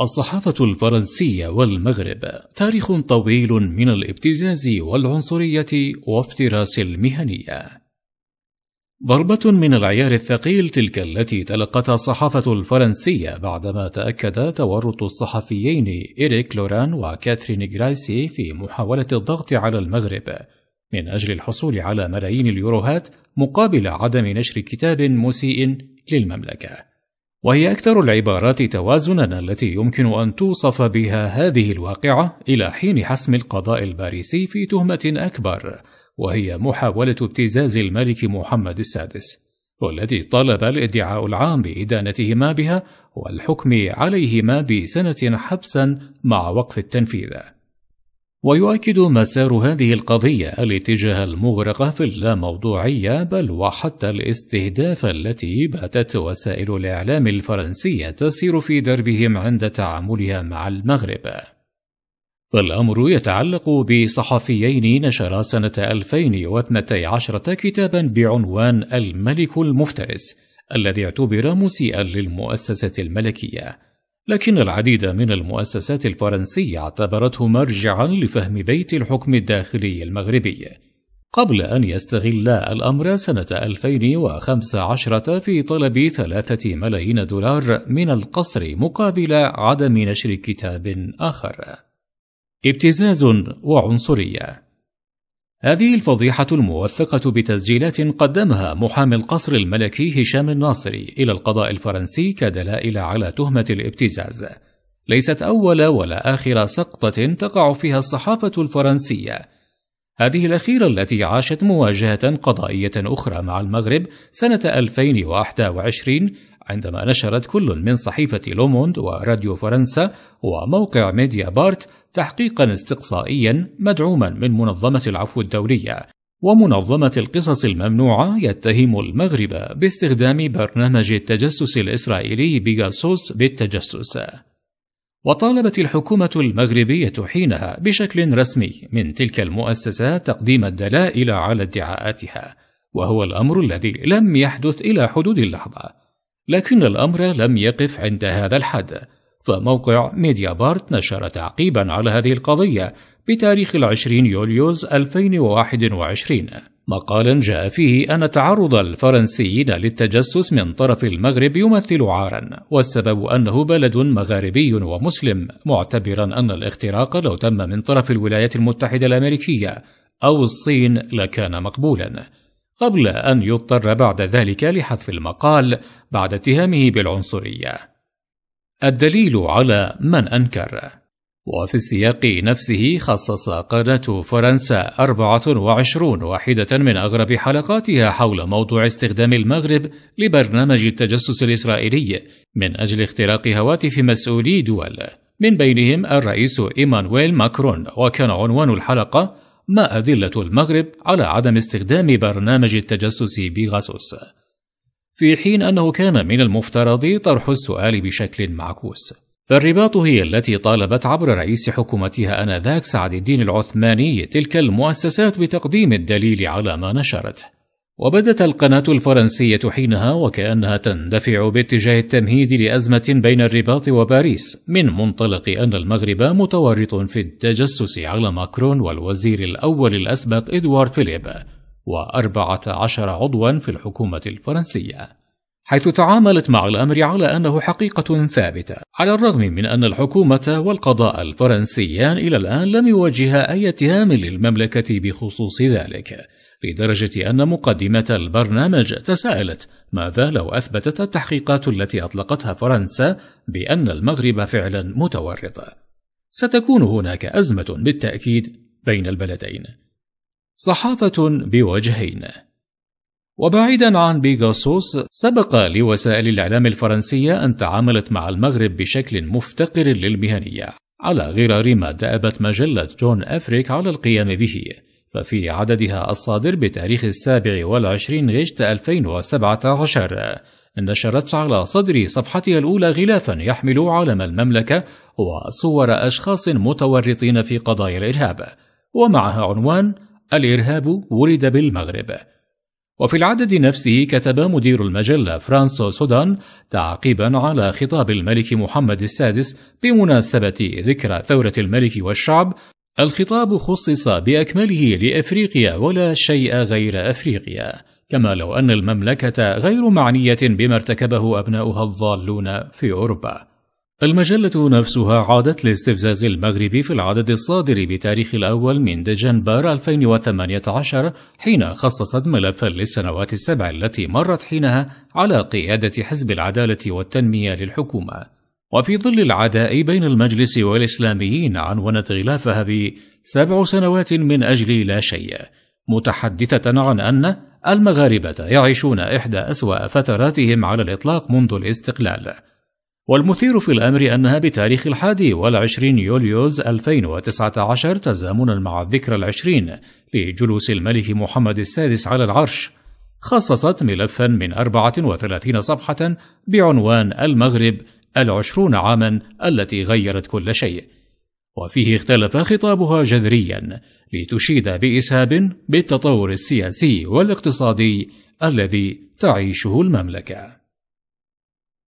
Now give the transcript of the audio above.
الصحافة الفرنسية والمغرب تاريخ طويل من الابتزاز والعنصرية وافتراس المهنية. ضربة من العيار الثقيل تلك التي تلقتها الصحافة الفرنسية بعدما تأكد تورط الصحفيين إريك لوران وكاثرين غرايسي في محاولة الضغط على المغرب من أجل الحصول على ملايين اليوروهات مقابل عدم نشر كتاب مسيء للمملكة. وهي أكثر العبارات توازنا التي يمكن أن توصف بها هذه الواقعة إلى حين حسم القضاء الباريسي في تهمة أكبر، وهي محاولة ابتزاز الملك محمد السادس، والذي طلب الادعاء العام بإدانتهما بها والحكم عليهما بسنة حبسا مع وقف التنفيذ. ويؤكد مسار هذه القضية الاتجاه المغرق في اللاموضوعية بل وحتى الاستهداف التي باتت وسائل الإعلام الفرنسية تسير في دربهم عند تعاملها مع المغرب. فالأمر يتعلق بصحفيين نشرا سنة 2012 كتابا بعنوان الملك المفترس الذي اعتبر مسيئا للمؤسسة الملكية لكن العديد من المؤسسات الفرنسية اعتبرته مرجعا لفهم بيت الحكم الداخلي المغربي قبل أن يستغل الأمر سنة 2015 في طلب ثلاثة ملايين دولار من القصر مقابل عدم نشر كتاب آخر ابتزاز وعنصرية هذه الفضيحة الموثقة بتسجيلات قدمها محامي القصر الملكي هشام الناصري إلى القضاء الفرنسي كدلائل على تهمة الابتزاز، ليست أول ولا آخر سقطة تقع فيها الصحافة الفرنسية. هذه الأخيرة التي عاشت مواجهة قضائية أخرى مع المغرب سنة 2021 عندما نشرت كل من صحيفة لوموند وراديو فرنسا وموقع ميديا بارت تحقيقا استقصائيا مدعوما من منظمة العفو الدولية ومنظمة القصص الممنوعة يتهم المغرب باستخدام برنامج التجسس الإسرائيلي بيجاسوس بالتجسس وطالبت الحكومة المغربية حينها بشكل رسمي من تلك المؤسسة تقديم الدلائل على ادعاءاتها وهو الأمر الذي لم يحدث إلى حدود اللحظة لكن الأمر لم يقف عند هذا الحد فموقع ميديا بارت نشر تعقيبا على هذه القضية بتاريخ العشرين يوليوز 2021 مقالا جاء فيه أن تعرض الفرنسيين للتجسس من طرف المغرب يمثل عارا والسبب أنه بلد مغاربي ومسلم معتبرا أن الاختراق لو تم من طرف الولايات المتحدة الأمريكية أو الصين لكان مقبولا قبل أن يضطر بعد ذلك لحذف المقال بعد اتهامه بالعنصرية. الدليل على من أنكر وفي السياق نفسه خصص قناة فرنسا 24 واحدة من أغرب حلقاتها حول موضوع استخدام المغرب لبرنامج التجسس الإسرائيلي من أجل اختراق هواتف مسؤولي دول من بينهم الرئيس إيمانويل ماكرون وكان عنوان الحلقة ما أدلة المغرب على عدم استخدام برنامج التجسس بيغاسوس؟ في حين أنه كان من المفترض طرح السؤال بشكل معكوس. فالرباط هي التي طالبت عبر رئيس حكومتها آنذاك سعد الدين العثماني تلك المؤسسات بتقديم الدليل على ما نشرته. وبدت القناة الفرنسية حينها وكأنها تندفع باتجاه التمهيد لأزمة بين الرباط وباريس من منطلق أن المغرب متورط في التجسس على ماكرون والوزير الأول الأسبق إدوارد فيليب وأربعة عشر عضوا في الحكومة الفرنسية حيث تعاملت مع الأمر على أنه حقيقة ثابتة، على الرغم من أن الحكومة والقضاء الفرنسيان إلى الآن لم يوجها أي اتهام للمملكة بخصوص ذلك، لدرجة أن مقدمة البرنامج تساءلت ماذا لو أثبتت التحقيقات التي أطلقتها فرنسا بأن المغرب فعلا متورطة؟ ستكون هناك أزمة بالتأكيد بين البلدين. صحافة بوجهين وبعيدا عن بيغاسوس سبق لوسائل الإعلام الفرنسية أن تعاملت مع المغرب بشكل مفتقر للمهنية على غرار ما دأبت مجلة جون أفريك على القيام به ففي عددها الصادر بتاريخ السابع والعشرين غشت 2017 نشرت على صدر صفحتها الأولى غلافا يحمل علم المملكة وصور أشخاص متورطين في قضايا الإرهاب ومعها عنوان الإرهاب ولد بالمغرب وفي العدد نفسه كتب مدير المجلة فرانسو سودان تعقيبا على خطاب الملك محمد السادس بمناسبة ذكرى ثورة الملك والشعب الخطاب خصص بأكمله لأفريقيا ولا شيء غير أفريقيا كما لو أن المملكة غير معنية بما ارتكبه أبناؤها الضالون في أوروبا المجلة نفسها عادت لاستفزاز المغرب في العدد الصادر بتاريخ الأول من ديجنبر 2018 حين خصصت ملفا للسنوات السبع التي مرت حينها على قيادة حزب العدالة والتنمية للحكومة وفي ظل العداء بين المجلس والإسلاميين عنونت غلافها ب سبع سنوات من أجل لا شيء متحدثة عن أن المغاربة يعيشون إحدى أسوأ فتراتهم على الإطلاق منذ الاستقلال والمثير في الأمر أنها بتاريخ الحادي والعشرين يوليوز 2019 تزامنا مع الذكرى العشرين لجلوس الملك محمد السادس على العرش خصصت ملفا من 34 صفحة بعنوان المغرب العشرون عاما التي غيرت كل شيء وفيه اختلف خطابها جذريا لتشيد بإسهاب بالتطور السياسي والاقتصادي الذي تعيشه المملكه